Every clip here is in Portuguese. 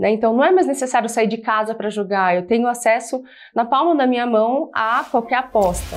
Né? Então não é mais necessário sair de casa para jogar, eu tenho acesso na palma da minha mão a qualquer aposta.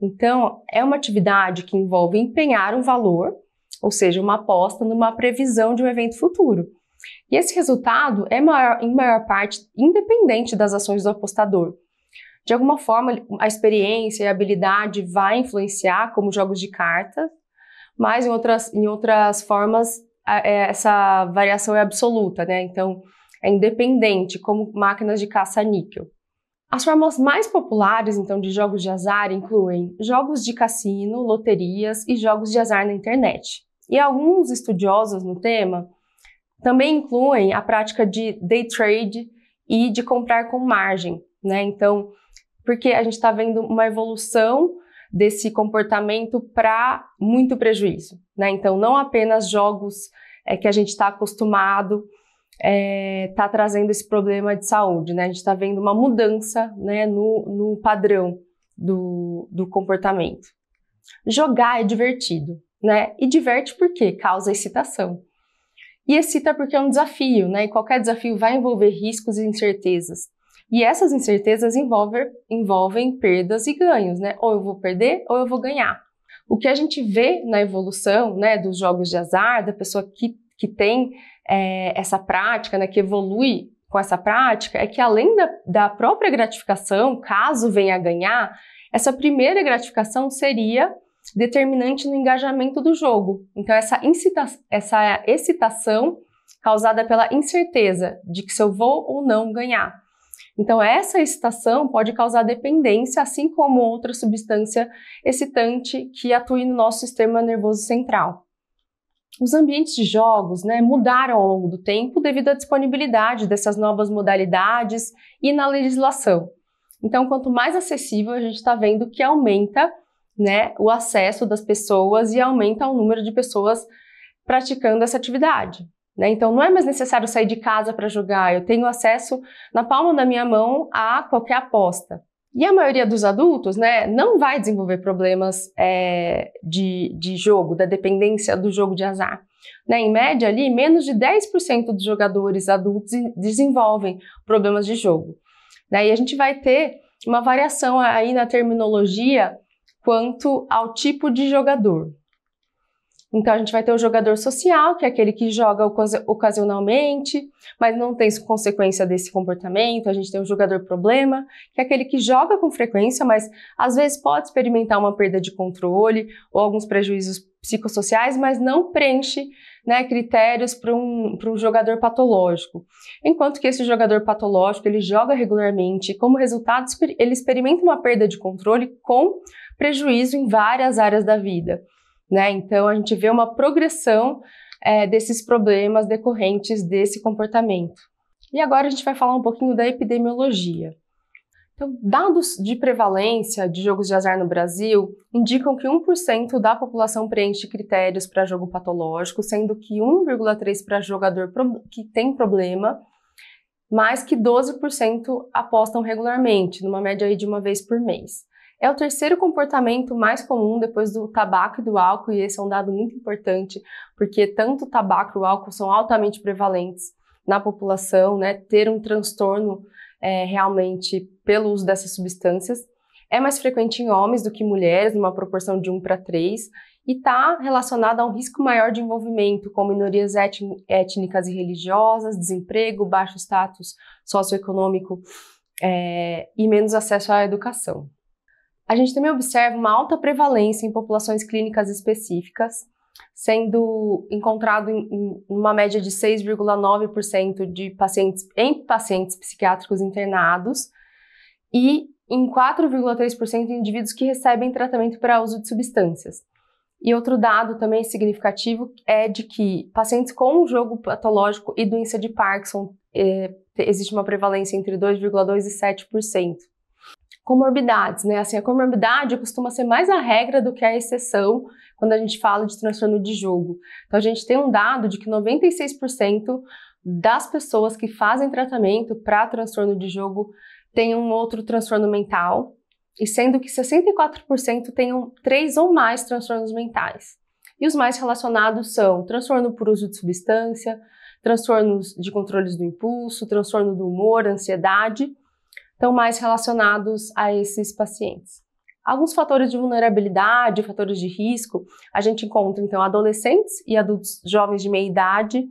Então, é uma atividade que envolve empenhar um valor, ou seja, uma aposta numa previsão de um evento futuro. E esse resultado é maior, em maior parte independente das ações do apostador. De alguma forma, a experiência e a habilidade vai influenciar como jogos de cartas, mas em outras, em outras formas é, essa variação é absoluta, né? Então é independente, como máquinas de caça-níquel. As formas mais populares, então, de jogos de azar incluem jogos de cassino, loterias e jogos de azar na internet. E alguns estudiosos no tema também incluem a prática de day trade e de comprar com margem, né? Então, porque a gente está vendo uma evolução desse comportamento para muito prejuízo. Né? Então, não apenas jogos é, que a gente está acostumado está é, tá trazendo esse problema de saúde, né? A gente está vendo uma mudança né, no, no padrão do, do comportamento. Jogar é divertido, né? E diverte porque causa excitação. E excita porque é um desafio, né? E qualquer desafio vai envolver riscos e incertezas. E essas incertezas envolvem, envolvem perdas e ganhos, né? Ou eu vou perder ou eu vou ganhar. O que a gente vê na evolução né, dos jogos de azar, da pessoa que, que tem é, essa prática, né, que evolui com essa prática, é que além da, da própria gratificação, caso venha a ganhar, essa primeira gratificação seria determinante no engajamento do jogo. Então, essa, incita essa excitação causada pela incerteza de que se eu vou ou não ganhar. Então, essa excitação pode causar dependência, assim como outra substância excitante que atua no nosso sistema nervoso central. Os ambientes de jogos né, mudaram ao longo do tempo devido à disponibilidade dessas novas modalidades e na legislação. Então, quanto mais acessível, a gente está vendo que aumenta né, o acesso das pessoas e aumenta o número de pessoas praticando essa atividade. Né? Então não é mais necessário sair de casa para jogar, eu tenho acesso na palma da minha mão a qualquer aposta. E a maioria dos adultos né, não vai desenvolver problemas é, de, de jogo, da dependência do jogo de azar. Né? Em média, ali, menos de 10% dos jogadores adultos desenvolvem problemas de jogo. Né? E a gente vai ter uma variação aí na terminologia quanto ao tipo de jogador. Então a gente vai ter o jogador social, que é aquele que joga ocasionalmente, mas não tem consequência desse comportamento. A gente tem o jogador problema, que é aquele que joga com frequência, mas às vezes pode experimentar uma perda de controle ou alguns prejuízos psicossociais, mas não preenche né, critérios para um, um jogador patológico. Enquanto que esse jogador patológico ele joga regularmente, como resultado ele experimenta uma perda de controle com prejuízo em várias áreas da vida. Né? Então, a gente vê uma progressão é, desses problemas decorrentes desse comportamento. E agora a gente vai falar um pouquinho da epidemiologia. Então, dados de prevalência de jogos de azar no Brasil indicam que 1% da população preenche critérios para jogo patológico, sendo que 1,3% para jogador que tem problema, mais que 12% apostam regularmente, numa média aí de uma vez por mês. É o terceiro comportamento mais comum depois do tabaco e do álcool, e esse é um dado muito importante, porque tanto o tabaco e o álcool são altamente prevalentes na população, né? Ter um transtorno é, realmente pelo uso dessas substâncias. É mais frequente em homens do que em mulheres, numa proporção de 1 para 3, e está relacionado a um risco maior de envolvimento com minorias étnicas e religiosas, desemprego, baixo status socioeconômico é, e menos acesso à educação. A gente também observa uma alta prevalência em populações clínicas específicas, sendo encontrado em, em uma média de 6,9% de pacientes em pacientes psiquiátricos internados e em 4,3% de indivíduos que recebem tratamento para uso de substâncias. E outro dado também significativo é de que pacientes com jogo patológico e doença de Parkinson eh, existe uma prevalência entre 2,2 e 7% comorbidades, né? Assim, a comorbidade costuma ser mais a regra do que a exceção quando a gente fala de transtorno de jogo. Então, a gente tem um dado de que 96% das pessoas que fazem tratamento para transtorno de jogo têm um outro transtorno mental, e sendo que 64% um três ou mais transtornos mentais. E os mais relacionados são transtorno por uso de substância, transtornos de controles do impulso, transtorno do humor, ansiedade estão mais relacionados a esses pacientes. Alguns fatores de vulnerabilidade, fatores de risco, a gente encontra então adolescentes e adultos jovens de meia idade,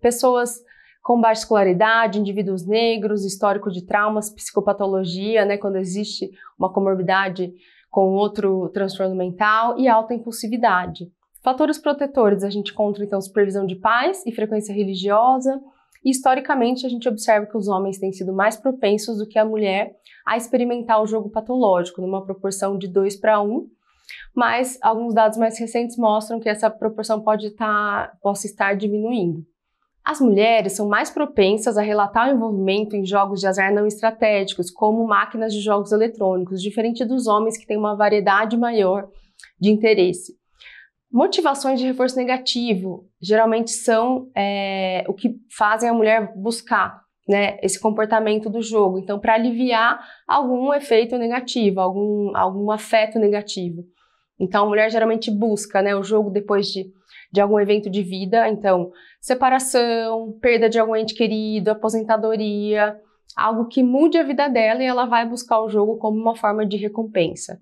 pessoas com baixa escolaridade, indivíduos negros, histórico de traumas, psicopatologia, né, quando existe uma comorbidade com outro transtorno mental e alta impulsividade. Fatores protetores, a gente encontra então supervisão de pais e frequência religiosa, e historicamente a gente observa que os homens têm sido mais propensos do que a mulher a experimentar o jogo patológico, numa proporção de 2 para 1. Mas alguns dados mais recentes mostram que essa proporção pode estar, tá, possa estar diminuindo. As mulheres são mais propensas a relatar o envolvimento em jogos de azar não estratégicos, como máquinas de jogos eletrônicos, diferente dos homens que têm uma variedade maior de interesse. Motivações de reforço negativo geralmente são é, o que fazem a mulher buscar né, esse comportamento do jogo. Então, para aliviar algum efeito negativo, algum, algum afeto negativo. Então, a mulher geralmente busca né, o jogo depois de, de algum evento de vida. Então, separação, perda de algum ente querido, aposentadoria, algo que mude a vida dela e ela vai buscar o jogo como uma forma de recompensa.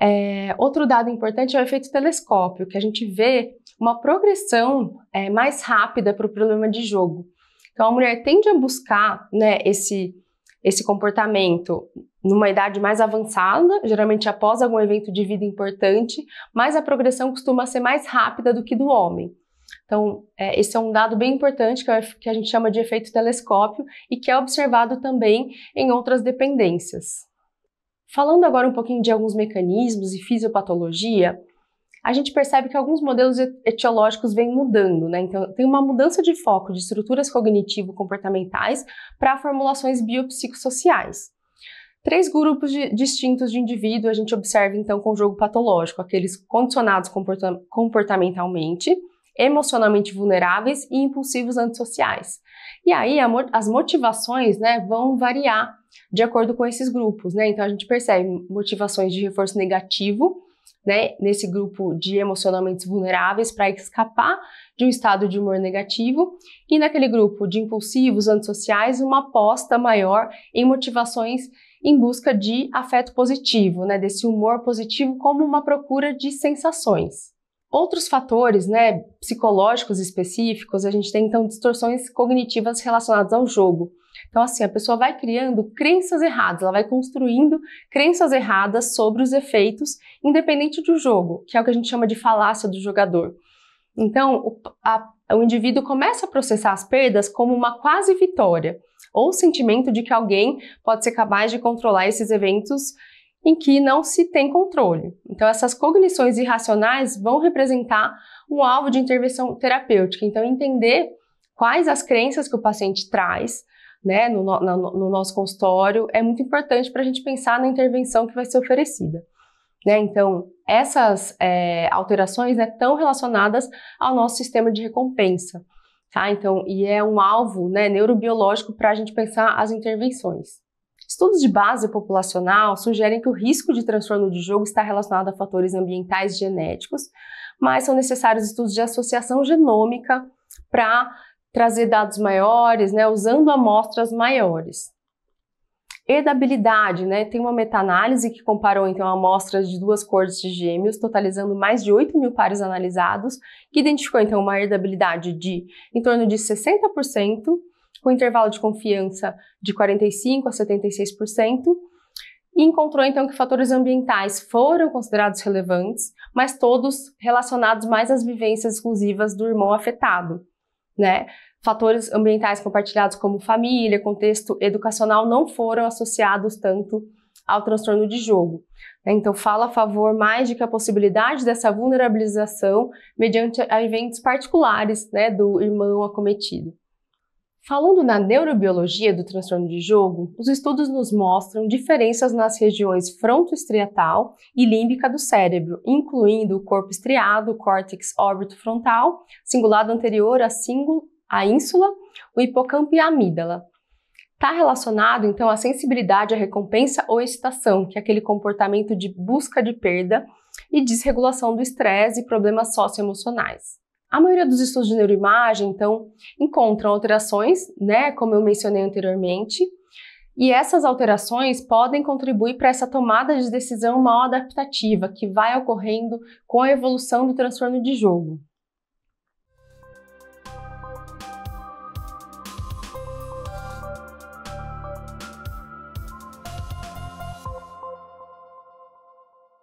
É, outro dado importante é o efeito telescópio, que a gente vê uma progressão é, mais rápida para o problema de jogo. Então, a mulher tende a buscar né, esse, esse comportamento numa idade mais avançada, geralmente após algum evento de vida importante, mas a progressão costuma ser mais rápida do que do homem. Então, é, esse é um dado bem importante que, é, que a gente chama de efeito telescópio e que é observado também em outras dependências. Falando agora um pouquinho de alguns mecanismos e fisiopatologia, a gente percebe que alguns modelos etiológicos vêm mudando, né? Então, tem uma mudança de foco de estruturas cognitivo-comportamentais para formulações biopsicossociais. Três grupos de, distintos de indivíduo a gente observa então com o jogo patológico, aqueles condicionados comporta comportamentalmente, emocionalmente vulneráveis e impulsivos antissociais. E aí as motivações né, vão variar de acordo com esses grupos. Né? Então a gente percebe motivações de reforço negativo né, nesse grupo de emocionalmente vulneráveis para escapar de um estado de humor negativo, e naquele grupo de impulsivos antissociais, uma aposta maior em motivações em busca de afeto positivo, né, desse humor positivo como uma procura de sensações. Outros fatores né, psicológicos específicos, a gente tem então distorções cognitivas relacionadas ao jogo. Então, assim, a pessoa vai criando crenças erradas, ela vai construindo crenças erradas sobre os efeitos, independente do jogo, que é o que a gente chama de falácia do jogador. Então, o, a, o indivíduo começa a processar as perdas como uma quase vitória, ou o sentimento de que alguém pode ser capaz de controlar esses eventos em que não se tem controle. Então, essas cognições irracionais vão representar um alvo de intervenção terapêutica. Então, entender quais as crenças que o paciente traz né, no, no, no nosso consultório é muito importante para a gente pensar na intervenção que vai ser oferecida. Né? Então, essas é, alterações né, estão relacionadas ao nosso sistema de recompensa. Tá? Então, e é um alvo né, neurobiológico para a gente pensar as intervenções. Estudos de base populacional sugerem que o risco de transtorno de jogo está relacionado a fatores ambientais genéticos, mas são necessários estudos de associação genômica para trazer dados maiores, né, usando amostras maiores. Herdabilidade, né, tem uma meta-análise que comparou então amostras de duas cores de gêmeos, totalizando mais de 8 mil pares analisados, que identificou então uma herdabilidade de em torno de 60%, com intervalo de confiança de 45% a 76%, e encontrou então que fatores ambientais foram considerados relevantes, mas todos relacionados mais às vivências exclusivas do irmão afetado. Né? Fatores ambientais compartilhados como família, contexto educacional não foram associados tanto ao transtorno de jogo. Né? Então, fala a favor mais de que a possibilidade dessa vulnerabilização mediante a eventos particulares né, do irmão acometido. Falando na neurobiologia do transtorno de jogo, os estudos nos mostram diferenças nas regiões frontoestriatal e límbica do cérebro, incluindo o corpo estriado, córtex órbito frontal, cingulado anterior a cingul... ínsula, o hipocampo e a amígdala. Está relacionado, então, à sensibilidade à recompensa ou excitação, que é aquele comportamento de busca de perda e desregulação do estresse e problemas socioemocionais. A maioria dos estudos de neuroimagem, então, encontram alterações, né, como eu mencionei anteriormente, e essas alterações podem contribuir para essa tomada de decisão mal adaptativa que vai ocorrendo com a evolução do transtorno de jogo.